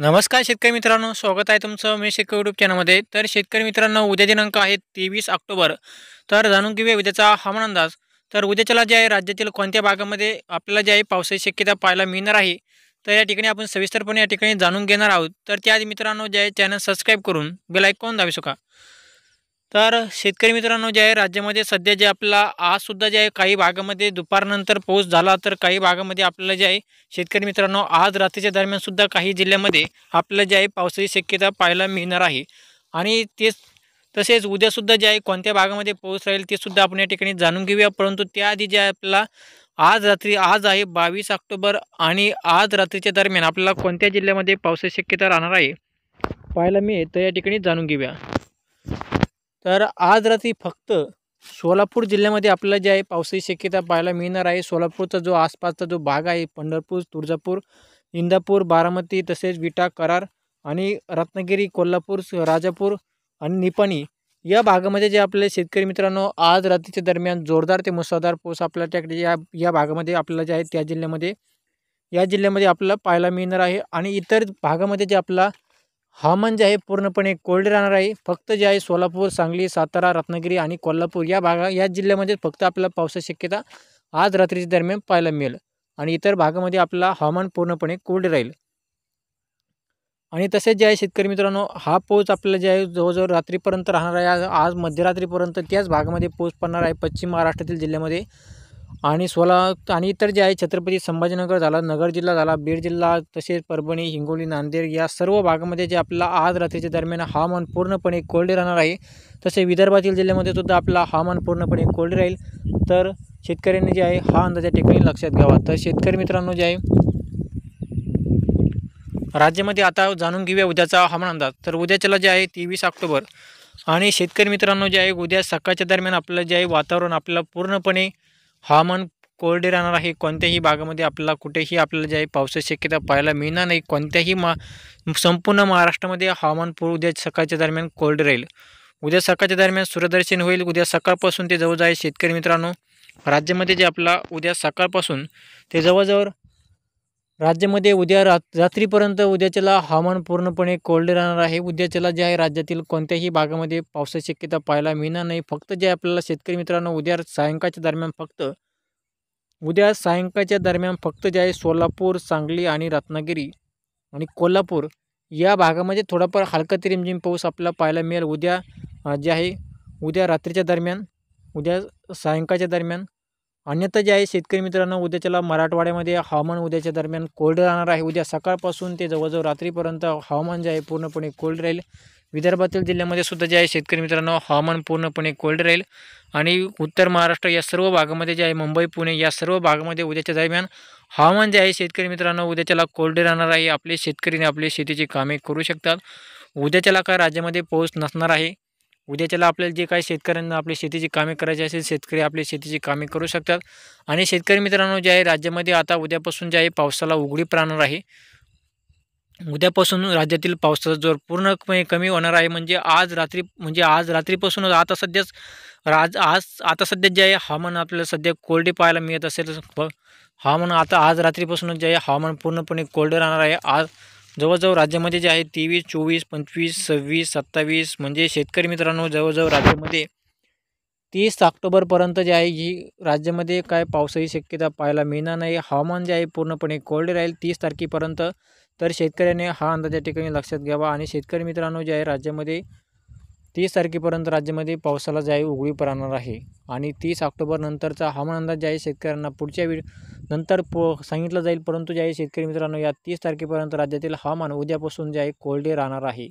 नमस्कार शेतकरी मित्रांनो स्वागत आहे तुमचं मी शेतकरी युट्यूब चॅनलमध्ये तर शेतकरी मित्रांनो उद्या दिनांक आहे तेवीस ऑक्टोबर तर जाणून घेऊया उद्याचा हवामान अंदाज तर उद्याच्याला जे आहे राज्यातील कोणत्या भागामध्ये आपल्याला जे आहे पावसाची शक्यता पाहायला मिळणार आहे तर या ठिकाणी आपण सविस्तरपणे या ठिकाणी जाणून घेणार आहोत तर त्याआधी मित्रांनो जे आहे चॅनल सबस्क्राईब करून बेल कोण दाबी शका तर शेतकरी मित्रांनो जे आहे राज्यामध्ये सध्या जे आपला आजसुद्धा जे आहे काही भागामध्ये दुपारनंतर पाऊस झाला तर काही भागामध्ये आपल्याला जे आहे शेतकरी मित्रांनो आज रात्रीच्या दरम्यानसुद्धा काही जिल्ह्यामध्ये आपल्याला जे आहे पावसाची शक्यता पाहायला मिळणार आहे आणि तेच तसेच उद्यासुद्धा जे आहे कोणत्या भागामध्ये पाऊस राहील ते सुद्धा आपण या ठिकाणी जाणून घेऊया परंतु त्याआधी जे आहे आपला आज रात्री आज आहे बावीस ऑक्टोबर आणि आज रात्रीच्या दरम्यान आपल्याला कोणत्या जिल्ह्यामध्ये पावसाची शक्यता राहणार आहे पाहायला मिळेल तर या ठिकाणी जाणून घेऊया तर आज रात्री फक्त सोलापूर जिल्ह्यामध्ये आपल्याला जे आहे पावसाची शक्यता पाहायला मिळणार आहे सोलापूरचा जो आसपासचा जो भाग आहे पंढरपूर तुळजापूर इंदापूर बारामती तसेच विटा करार आणि रत्नागिरी कोल्हापूर राजापूर आणि निपाणी या भागामध्ये जे आपले शेतकरी मित्रांनो आज रात्रीच्या दरम्यान जोरदार ते मुसळधार पाऊस आपल्या त्याकडे या या भागामध्ये आपल्याला जे आहे त्या जिल्ह्यामध्ये या जिल्ह्यामध्ये आपल्याला पाहायला मिळणार आहे आणि इतर भागामध्ये जे आपला हवामान जे म्हणजे आहे पूर्णपणे कोल्ड राहणार आहे फक्त जे आहे सोलापूर सांगली सातारा रत्नागिरी आणि कोल्हापूर या भागा या जिल्ह्यामध्ये फक्त आपल्याला पावसाची शक्यता आज रात्रीच्या दरम्यान पाहायला मिळेल आणि इतर भागामध्ये आपला हवामान पूर्णपणे कोल्ड राहील आणि तसेच जे आहे शेतकरी मित्रांनो हा पाऊस आपल्याला जे आहे जवळजवळ रात्रीपर्यंत राहणार आहे आज मध्यरात्रीपर्यंत त्याच भागामध्ये पोच पडणार आहे पश्चिम महाराष्ट्रातील जिल्ह्यामध्ये आणि सोला आणि इतर जे आहे छत्रपती संभाजीनगर झाला नगर जिल्हा झाला बीड जिल्हा तसेच परभणी हिंगोली नांदेड या सर्व भागामध्ये जे आपला आज रात्रीच्या दरम्यान हवामान पूर्णपणे कोरडे राहणार आहे तसे विदर्भातील जिल्ह्यामध्ये सुद्धा आपला हवामान पूर्णपणे कोरडे राहील तर शेतकऱ्यांनी जे आहे हा अंदाजा ठिकाणी लक्षात घ्यावा तर शेतकरी मित्रांनो जे आहे राज्यामध्ये आता जाणून घेऊया उद्याचा हवामान अंदाज तर उद्याच्याला जे आहे तेवीस ऑक्टोबर आणि शेतकरी मित्रांनो जे आहे उद्या सकाळच्या दरम्यान आपलं जे आहे वातावरण आपलं पूर्णपणे हवामान कोरडे राहणार आहे कोणत्याही भागामध्ये आपल्याला कुठेही आपल्याला जे आहे पावसाची शक्यता पाहायला मिळणार नाही कोणत्याही मा संपूर्ण महाराष्ट्रामध्ये हवामान पूर उद्या सकाळच्या दरम्यान कोरडे राहील उद्या सकाळच्या दरम्यान सूर्यदर्शन होईल उद्या सकाळपासून ते जवळजवळ आहे शेतकरी मित्रांनो राज्यामध्ये जे आपला उद्या सकाळपासून ते जवळजवळ राज्यामध्ये उद्या रात रात्रीपर्यंत उद्याच्याला हवामान पूर्णपणे कोरडे राहणार आहे उद्याच्याला जे आहे राज्यातील कोणत्याही भागामध्ये पावसाची शक्यता पाहायला मिळणार नाही फक्त जे आपल्याला शेतकरी मित्रांनो उद्या सायंकाळच्या दरम्यान फक्त उद्या सायंकाळच्या दरम्यान फक्त जे आहे सोलापूर सांगली आणि रत्नागिरी आणि कोल्हापूर या भागामध्ये थोडाफार हलका तरी रिमझिम पाऊस आपल्याला पाहायला मिळेल उद्या जे आहे उद्या रात्रीच्या दरम्यान उद्या सायंकाळच्या दरम्यान अन्यथा जे आहे शेतकरी मित्रांनो उद्याच्याला मराठवाड्यामध्ये हवामान उद्याच्या दरम्यान कोल्ड राहणार आहे उद्या सकाळपासून ते जवळजवळ रात्रीपर्यंत हवामान जे आहे पूर्णपणे कोल्ड राहील विदर्भातील जिल्ह्यामध्ये सुद्धा जे आहे शेतकरी मित्रांनो हवामान पूर्णपणे कोल्ड राहील आणि उत्तर महाराष्ट्र या सर्व भागामध्ये जे आहे मुंबई पुणे या सर्व भागामध्ये उद्याच्या दरम्यान हवामान जे आहे शेतकरी मित्रांनो उद्याच्याला कोल्ड राहणार आहे आपले शेतकरीने आपले शेतीची कामे करू शकतात उद्याच्याला काय राज्यामध्ये पाऊस नसणार आहे उद्याच्याला आपल्याला जे काही शेतकऱ्यांना आपली शेतीची कामे करायची असेल शेतकरी आपली शेतीची कामे करू शकतात आणि शेतकरी मित्रांनो जे आहे राज्यामध्ये आता उद्यापासून जे आहे पावसाला उघडीप राहणार आहे उद्यापासून राज्यातील पावसाचा जोर पूर्णपणे कमी होणार आहे म्हणजे आज रात्री म्हणजे आज रात्रीपासूनच आता सध्याच राज आज आता सध्या जे आहे हवामान आपल्याला सध्या कोरडे पाहायला मिळत असेल हवामान आता आज रात्रीपासूनच जे आहे हवामान पूर्णपणे कोरडे राहणार आहे आज जवळजवळ राज्यामध्ये जे आहे तेवीस चोवीस पंचवीस सव्वीस सत्तावीस म्हणजे शेतकरी मित्रांनो जवळजवळ राज्यामध्ये तीस ऑक्टोबरपर्यंत जे आहे ही राज्यामध्ये काय पावसाची शक्यता पाहायला मिळणार नाही हवामान जे आहे पूर्णपणे कोरडे राहील तीस तारखेपर्यंत तर शेतकऱ्याने हा अंदाज या ठिकाणी लक्षात घ्यावा आणि शेतकरी मित्रांनो जे आहे राज्यामध्ये तीस तारखेपर्यंत राज्यामध्ये पावसाला जाई उघडीप राहणार आहे आणि तीस नंतरचा हवामान अंदाज ज्या शेतकऱ्यांना पुढच्या वेळ नंतर प सांगितलं जाईल परंतु ज्या शेतकरी मित्रांनो या तीस तारखेपर्यंत राज्यातील हवामान उद्यापासून जे आहे कोरडे राहणार आहे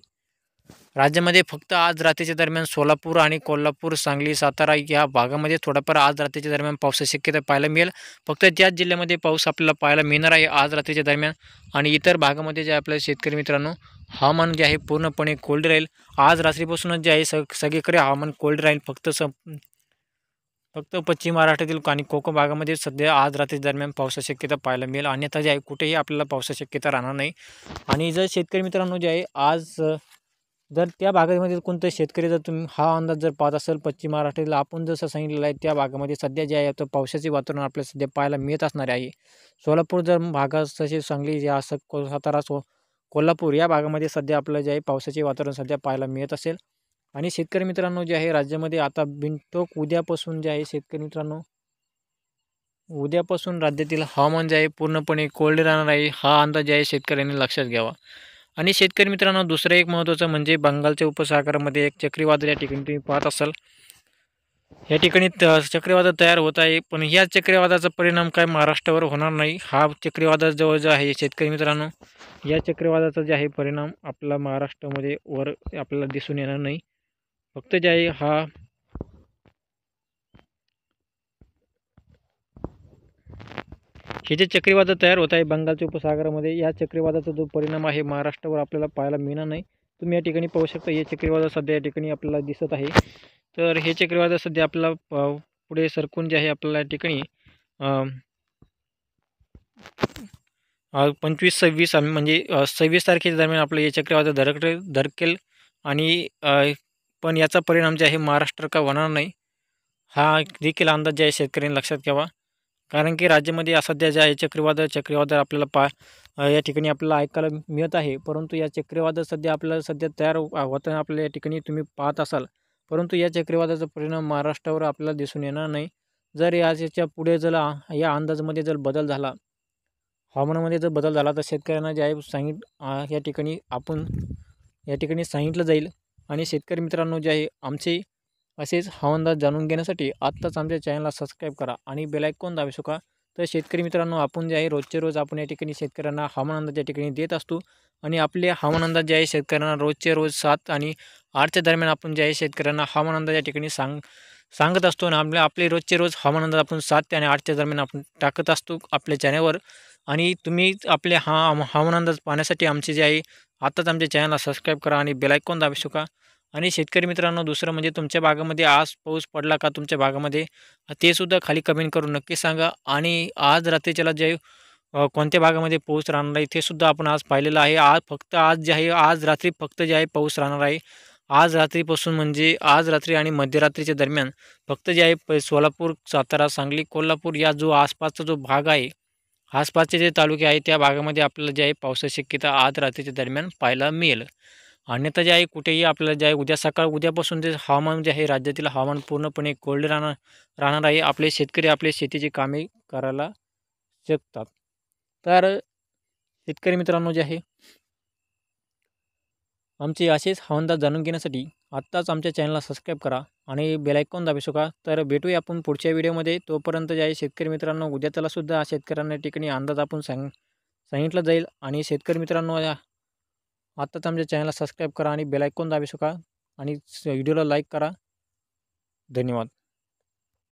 राज्यामध्ये फक्त आज रात्रीच्या दरम्यान सोलापूर आणि कोल्हापूर सांगली सातारा या भागामध्ये थोडाफार आज रात्रीच्या दरम्यान पावसाची शक्यता पाहायला मिळेल फक्त त्याच जिल्ह्यामध्ये पाऊस आपल्याला पाहायला मिळणार आहे आज रात्रीच्या दरम्यान आणि इतर भागामध्ये जे आपल्या शेतकरी मित्रांनो हवामान जे आहे पूर्णपणे कोल्ड राहील आज रात्रीपासूनच जे आहे स सगळीकडे हवामान कोल्ड राहील फक्त स फक्त पश्चिम महाराष्ट्रातील आणि कोकण भागामध्ये सध्या आज रात्री दरम्यान पावसा शक्यता पाहायला मिळेल अन्यथा जे आहे कुठेही आपल्याला पावसा शक्यता राहणार नाही आणि जर शेतकरी मित्रांनो जे आहे आज जर त्या भागामध्ये कोणतं शेतकरी जर तुम्ही हा अंदाज जर पाहत असेल पश्चिम महाराष्ट्राला आपण जसं सांगितलेलं आहे त्या भागामध्ये सध्या जे आहे तर पावसाचे वातावरण आपल्याला सध्या पाहायला मिळत असणार आहे सोलापूर जर भागात तसेच सांगली जे असं को सातारा सो कोल्हापूर या भागामध्ये सध्या आपलं जे आहे पावसाचे वातावरण सध्या पाहायला मिळत असेल आणि शेतकरी मित्रांनो जे आहे राज्यामध्ये आता बिनटोक उद्यापासून जे आहे शेतकरी मित्रांनो उद्यापासून राज्यातील हवामान जे आहे पूर्णपणे कोरडे राहणार आहे हा अंदाज जे आहे शेतकऱ्यांनी लक्षात घ्यावा आणि शेतकरी मित्रांनो दुसरं एक महत्त्वाचं म्हणजे बंगालच्या उपसागरामध्ये एक चक्रीवादळ या ठिकाणी तुम्ही पाहत असाल या ठिकाणी त चक्रीवादळ तयार होत आहे पण या चक्रीवादाचा परिणाम काय महाराष्ट्रावर होणार नाही हा चक्रीवादळ जवळ जो आहे शेतकरी मित्रांनो या चक्रीवादाचा जे आहे परिणाम आपला महाराष्ट्रामध्ये वर आपल्याला दिसून येणार नाही फक्त जे आहे हा हे जे चक्रीवादळ तयार होत आहे बंगालच्या उपसागरामध्ये या चक्रीवादाचा जो परिणाम आहे महाराष्ट्रावर आपल्याला पाहायला मिळणार नाही तुम्ही या ठिकाणी पाहू शकता हे चक्रीवादळ सध्या या ठिकाणी आपल्याला दिसत आहे तर हे चक्रीवादळ सध्या आपल्याला पुढे सरकून जे आहे आपल्याला या ठिकाणी पंचवीस सव्वीस म्हणजे सव्वीस तारखेच्या दरम्यान आपलं हे चक्रीवादळ धरक धरकेल आणि पण याचा परिणाम जे आहे महाराष्ट्र का होणार नाही हा देखील अंदाज जे आहे शेतकऱ्यांनी लक्षात घ्यावा कारण की राज्यामध्ये सध्या ज्या चक्रीवादळ चक्रीवादळ आपल्याला पा या ठिकाणी आपल्याला ऐकायला मिळत आहे परंतु या चक्रीवादळ सध्या आपल्याला सध्या तयार होताना आपल्या या ठिकाणी तुम्ही पाहत असाल परंतु या चक्रीवादळाचा परिणाम महाराष्ट्रावर आपल्याला दिसून येणार नाही जर याच्या पुढे जर या अंदाजमध्ये जर बदल झाला हवामानामध्ये जर बदल झाला तर शेतकऱ्यांना जे आहे सांगित या ठिकाणी आपण या ठिकाणी सांगितलं जाईल आणि शेतकरी मित्रांनो जे आहे आमचे असेच अंदाज जाणून घेण्यासाठी आत्ताच आमच्या चॅनलला सबस्क्राईब करा आणि बेलायकॉन दाबी सुका तर शेतकरी मित्रांनो आपण जे आहे रोजचे रोज आपण या ठिकाणी शेतकऱ्यांना हवामान अंदाज या ठिकाणी देत असतो आणि आपले हवामान अंदाज जे आहे शेतकऱ्यांना रोजचे रोज सात आणि आठच्या दरम्यान आपण जे आहे शेतकऱ्यांना हवामान अंदाज या ठिकाणी सांग सांगत असतो आणि आपल्या आपले रोजचे रोज हवामान अंदाज आपण सात ते आणि आठच्या दरम्यान आपण टाकत असतो आपल्या चॅनलवर आणि तुम्ही आपले हा हवामान अंदाज पाहण्यासाठी आमचे जे आहे आत्ताच आमच्या चॅनलला सबस्क्राईब करा आणि बेलायकॉन दाबी सुका आणि शेतकरी मित्रांनो दुसरं म्हणजे तुमच्या भागामध्ये आज पाऊस पडला का तुमच्या भागामध्ये ते सुद्धा खाली कमेंट करून नक्की सांगा आणि आज रात्रीच्याला जे कोणत्या भागामध्ये पाऊस राहणार आहे ते सुद्धा आपण आज पाहिलेलं आहे आज फक्त आज जे आहे आज रात्री फक्त जे आहे पाऊस राहणार आहे आज रात्रीपासून म्हणजे आज रात्री आणि मध्यरात्रीच्या दरम्यान फक्त जे आहे सोलापूर सातारा सांगली कोल्हापूर या जो आसपासचा जो भाग आहे आसपासचे जे तालुके आहे त्या भागामध्ये आपल्याला जे आहे पावसाची शक्यता आज रात्रीच्या दरम्यान पाहायला मिळेल अन्यथा जे आहे कुठेही आपल्याला जे आहे उद्या सकाळ उद्यापासून जे हवामान जे आहे राज्यातील हवामान पूर्णपणे कोल्ड राहणार राहणार आहे आपले शेतकरी आपले शेतीची कामे करायला शकतात तर शेतकरी मित्रांनो जे आहे आमचे असेच हवानदार जाणून घेण्यासाठी आत्ताच आमच्या चॅनलला सबस्क्राईब करा आणि बेलायकॉन दाबी शका तर भेटूया आपण पुढच्या व्हिडिओमध्ये तोपर्यंत जे आहे शेतकरी मित्रांनो उद्या त्यालासुद्धा शेतकऱ्यांना ठिकाणी अंदाज आपण सांग सांगितला जाईल आणि शेतकरी मित्रांनो आत्ताच आमच्या चॅनलला सबस्क्राईब करा आणि बेलायकॉन दाबी शका आणि व्हिडिओला लाईक करा धन्यवाद